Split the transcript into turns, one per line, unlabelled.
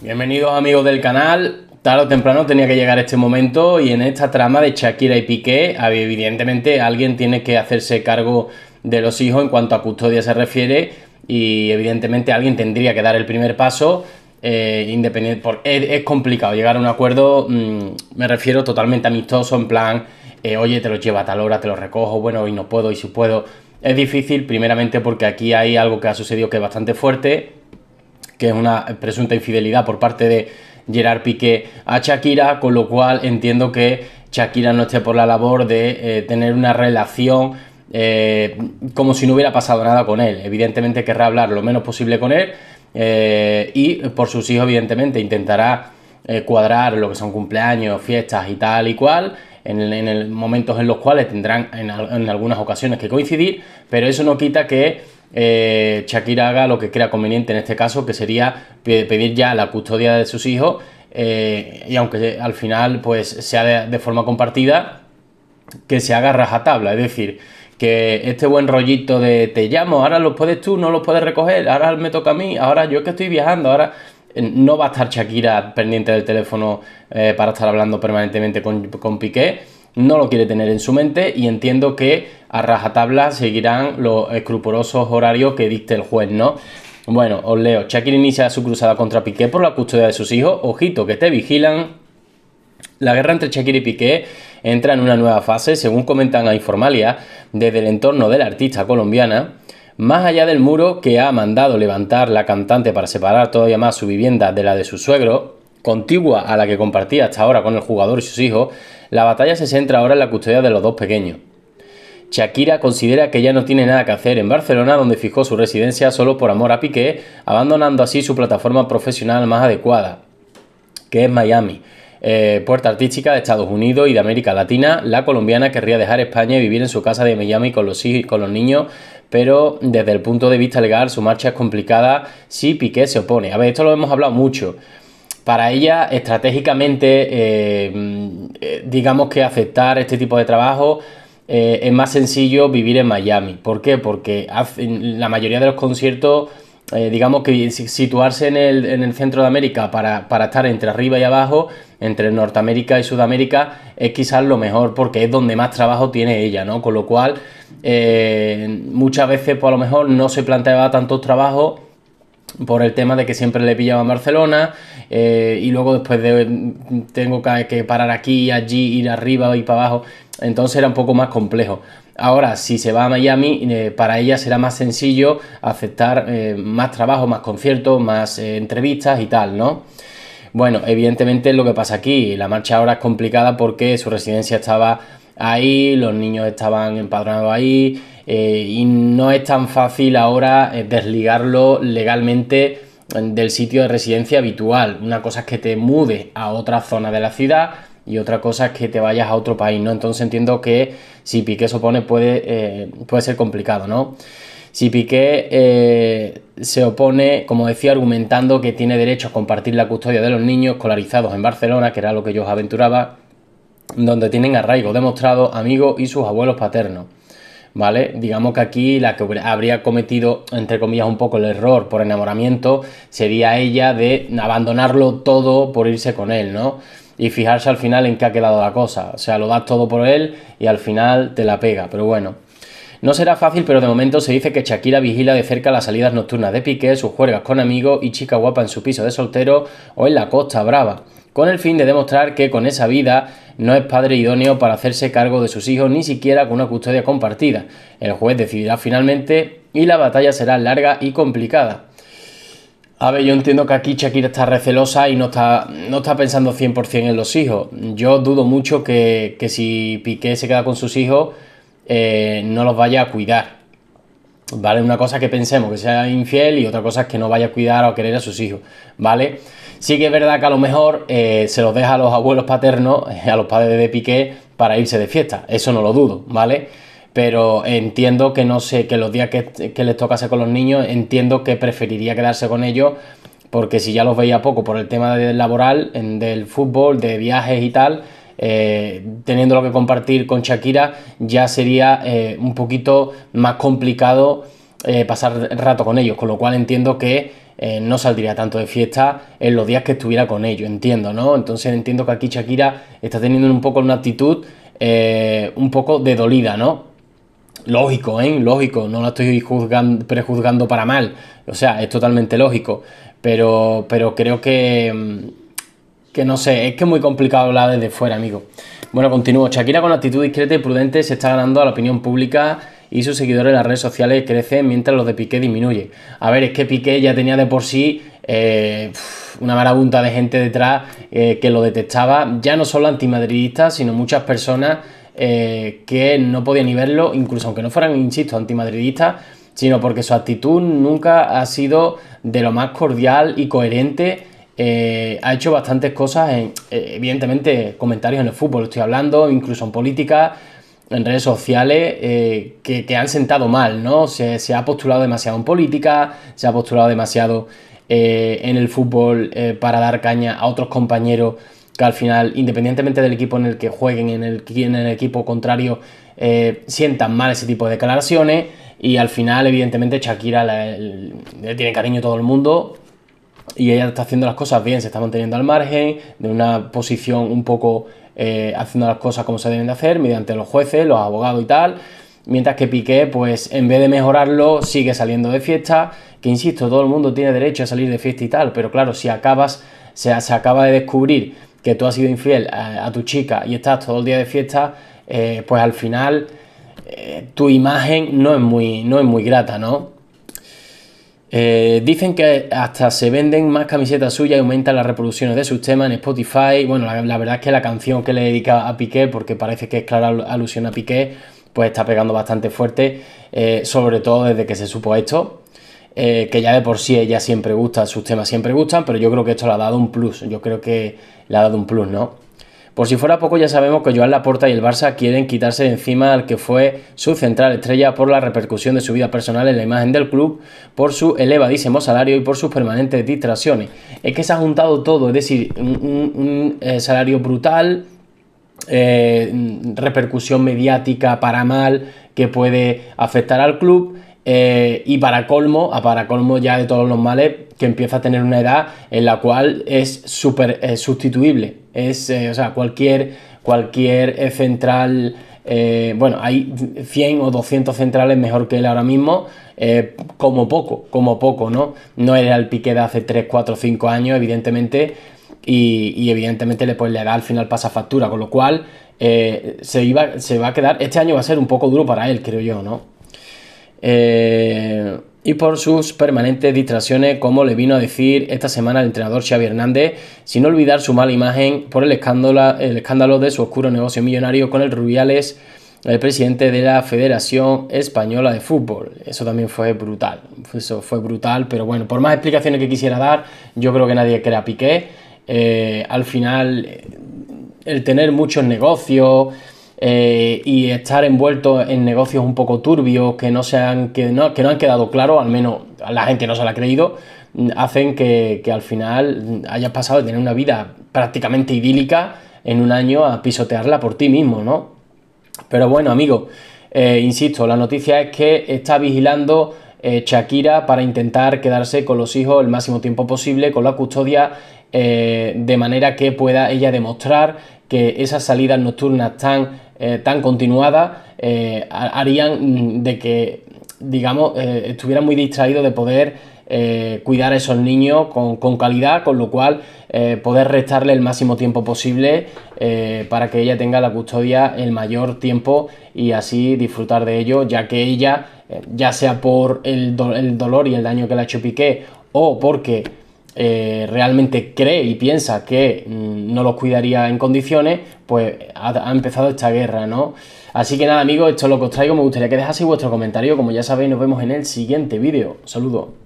Bienvenidos amigos del canal. Tarde o temprano tenía que llegar este momento y en esta trama de Shakira y Piqué, evidentemente alguien tiene que hacerse cargo de los hijos en cuanto a custodia se refiere y evidentemente alguien tendría que dar el primer paso eh, independiente, porque es, complicado llegar a un acuerdo, mm, me refiero totalmente amistoso, en plan, eh, oye, te lo lleva a tal hora, te lo recojo, bueno, hoy no puedo, y si puedo, es difícil, primeramente, porque aquí hay algo que ha sucedido que es bastante fuerte, que es una presunta infidelidad por parte de Gerard Piqué a Shakira, con lo cual entiendo que Shakira no esté por la labor de eh, tener una relación eh, como si no hubiera pasado nada con él. Evidentemente querrá hablar lo menos posible con él eh, y por sus hijos, evidentemente, intentará cuadrar lo que son cumpleaños, fiestas y tal y cual en, el, momentos en los cuales tendrán en, algunas ocasiones que coincidir, pero eso no quita que eh, Shakira haga lo que crea conveniente en este caso, que sería pedir ya la custodia de sus hijos, eh, y aunque al final pues sea de, forma compartida, que se haga rajatabla, es decir, que este buen rollito de te llamo, ahora lo puedes tú, no los puedes recoger, ahora me toca a mí, ahora yo que estoy viajando, ahora no va a estar Shakira pendiente del teléfono eh, para estar hablando permanentemente con, con Piqué no lo quiere tener en su mente y entiendo que a rajatabla seguirán los escrupulosos horarios que dicte el juez, ¿no? Bueno, os leo. Shakira inicia su cruzada contra Piqué por la custodia de sus hijos. Ojito, que te vigilan. La guerra entre Shakira y Piqué entra en una nueva fase, según comentan a Informalia, desde el entorno de la artista colombiana. Más allá del muro que ha mandado levantar la cantante para separar todavía más su vivienda de la de su suegro, contigua a la que compartía hasta ahora con el jugador y sus hijos, la batalla se centra ahora en la custodia de los dos pequeños. Shakira considera que ya no tiene nada que hacer en Barcelona, donde fijó su residencia solo por amor a Piqué, abandonando así su plataforma profesional más adecuada, que es Miami, eh, puerta artística de Estados Unidos y de América Latina. La colombiana querría dejar España y vivir en su casa de Miami con los hijos y con los niños, pero desde el punto de vista legal su marcha es complicada si Piqué se opone. A ver, esto lo hemos hablado mucho para ella estratégicamente, eh, eh, digamos que aceptar este tipo de trabajo es más sencillo vivir en Miami. ¿Por qué? Porque la mayoría de los conciertos eh, digamos que situarse en el, en el centro de América para, estar entre arriba y abajo, entre Norteamérica y Sudamérica, es quizás lo mejor porque es donde más trabajo tiene ella, ¿no? Con lo cual, eh, muchas veces, pues a lo mejor no se planteaba tantos trabajos por el tema de que siempre le pillaba en Barcelona eh, y luego después de mm, tengo que parar aquí, y allí, ir arriba y para abajo, entonces era un poco más complejo. Ahora, si se va a Miami, eh, para ella será más sencillo aceptar eh, más trabajo, más conciertos, más eh, entrevistas y tal, ¿no? Bueno, evidentemente es lo que pasa aquí. La marcha ahora es complicada porque su residencia estaba ahí, los niños estaban empadronados ahí y no es tan fácil ahora desligarlo legalmente del sitio de residencia habitual. Una cosa es que te mude a otra zona de la ciudad y otra cosa es que te vayas a otro país, ¿no? Entonces entiendo que si Piqué se opone puede, eh, puede ser complicado, ¿no? Si Piqué eh, se opone, como decía, argumentando que tiene derecho a compartir la custodia de los niños escolarizados en Barcelona, que era lo que yo os aventuraba, donde tienen arraigo demostrado amigos y sus abuelos paternos. ¿vale? Digamos que aquí la que habría cometido, entre comillas, un poco el error por enamoramiento sería ella de abandonarlo todo por irse con él, ¿no? y fijarse al final en qué ha quedado la cosa. O sea, lo das todo por él y al final te la pega. Pero bueno. No será fácil, pero de momento se dice que Shakira vigila de cerca las salidas nocturnas de Piqué, sus juergas con amigos y chica guapa en su piso de soltero o en la Costa Brava, con el fin de demostrar que con esa vida no es padre idóneo para hacerse cargo de sus hijos ni siquiera con una custodia compartida. El juez decidirá finalmente y la batalla será larga y complicada. A ver, yo entiendo que aquí Shakira está recelosa y no está, no está pensando 100% en los hijos. Yo dudo mucho que, que si Piqué se queda con sus hijos, eh, no los vaya a cuidar. ¿Vale? Una cosa es que pensemos que sea infiel y otra cosa es que no vaya a cuidar o querer a sus hijos. ¿Vale? Sí que es verdad que a lo mejor eh, se los deja a los abuelos paternos, a los padres de Piqué, para irse de fiesta. Eso no lo dudo, ¿vale? pero entiendo que no sé, que los días que, que les tocase con los niños, entiendo que preferiría quedarse con ellos, porque si ya los veía poco por el tema del laboral, del fútbol, de viajes y tal, teniéndolo eh, teniendo lo que compartir con Shakira, ya sería eh, un poquito más complicado eh, pasar rato con ellos, con lo cual entiendo que no saldría tanto de fiesta en los días que estuviera con ellos, entiendo, ¿no? Entonces entiendo que aquí Shakira está teniendo un poco una actitud un poco de dolida, ¿no? Lógico, ¿eh? Lógico, no la estoy juzgando, prejuzgando para mal. O sea, es totalmente lógico. Pero, pero creo que, mm, que no sé, es que es muy complicado hablar desde fuera, amigo. Bueno, continúo. Shakira con actitud discreta y prudente se está ganando a la opinión pública y sus seguidores en las redes sociales crecen mientras los de Piqué disminuyen. A ver, es que Piqué ya tenía de por sí eh, una marabunta de gente detrás eh, que lo detestaba, ya no solo antimadridistas, sino muchas personas eh, que no podía ni verlo, incluso aunque no fueran, insisto, antimadridistas, sino porque su actitud nunca ha sido de lo más cordial y coherente. Eh, ha hecho bastantes cosas, eh, evidentemente, comentarios en el fútbol, estoy hablando, incluso en política, en redes sociales, que, te han sentado mal, ¿no? Se, ha postulado demasiado en política, se ha postulado demasiado en el fútbol para dar caña a otros compañeros que al final, independientemente del equipo en el que jueguen, en el, en el equipo contrario, eh, sientan mal ese tipo de declaraciones. Y al final, evidentemente, Shakira le tiene cariño todo el mundo. Y ella está haciendo las cosas bien, se está manteniendo al margen, de una posición un poco eh, haciendo las cosas como se deben de hacer, mediante los jueces, los abogados y tal. Mientras que Piqué, pues en vez de mejorarlo, sigue saliendo de fiesta. Que insisto, todo el mundo tiene derecho a salir de fiesta y tal, pero claro, si acabas, se acaba de descubrir que tú has sido infiel a, tu chica y estás todo el día de fiesta, eh, pues al final eh, tu imagen no es muy, no es muy grata, ¿no? Eh, dicen que hasta se venden más camisetas suyas y aumentan las reproducciones de sus temas en Spotify. Bueno, la, verdad es que la canción que le dedica a Piqué, porque parece que es clara alusión a Piqué, pues está pegando bastante fuerte, sobre todo desde que se supo esto. Eh, que ya de por sí ella siempre gusta, sus temas siempre gustan, pero yo creo que esto le ha dado un plus, yo creo que le ha dado un plus, ¿no? Por si fuera poco, ya sabemos que Joan Laporta y el Barça quieren quitarse de encima al que fue su central estrella por la repercusión de su vida personal en la imagen del club, por su elevadísimo salario y por sus permanentes distracciones. Es que se ha juntado todo, es decir, un, eh, salario brutal, eh, repercusión mediática para mal que puede afectar al club eh, y para colmo, a para colmo ya de todos los males, que empieza a tener una edad en la cual es súper eh, sustituible. Es, eh, o sea, cualquier, cualquier e central, bueno, hay 100 o 200 centrales mejor que él ahora mismo, como poco, como poco, ¿no? No era el Piqué de hace 3, 4, 5 años, evidentemente, y, y evidentemente le pues, da al final pasa factura, con lo cual se, iba, se va a quedar, este año va a ser un poco duro para él, creo yo, ¿no? Eh, y por sus permanentes distracciones, como le vino a decir esta semana el entrenador Xavi Hernández, sin olvidar su mala imagen por el escándalo, el escándalo de su oscuro negocio millonario con el Rubiales, el presidente de la Federación Española de Fútbol. Eso también fue brutal, eso fue brutal, pero bueno, por más explicaciones que quisiera dar, yo creo que nadie crea Piqué. Eh, al final, el tener muchos negocios eh, y estar envuelto en negocios un poco turbios que no, han, que han quedado claros, al menos la gente no se la ha creído, hacen que, al final hayas pasado de tener una vida prácticamente idílica en un año a pisotearla por ti mismo, ¿no? Pero bueno, amigo, eh, insisto, la noticia es que está vigilando eh, Shakira para intentar quedarse con los hijos el máximo tiempo posible, con la custodia, de manera que pueda ella demostrar que esas salidas nocturnas tan eh, tan continuada eh, harían mm, de que, digamos, eh, estuviera muy distraído de poder cuidar a esos niños con, calidad, con lo cual poder restarle el máximo tiempo posible para que ella tenga la custodia el mayor tiempo y así disfrutar de ello, ya que ella, ya sea por el, el dolor y el daño que le ha hecho Piqué o porque eh, realmente cree y piensa que mm, no los cuidaría en condiciones, pues ha, empezado esta guerra, ¿no? Así que nada, amigos, esto es lo que os traigo. Me gustaría que dejaseis vuestro comentario. Como ya sabéis, nos vemos en el siguiente vídeo. Saludos.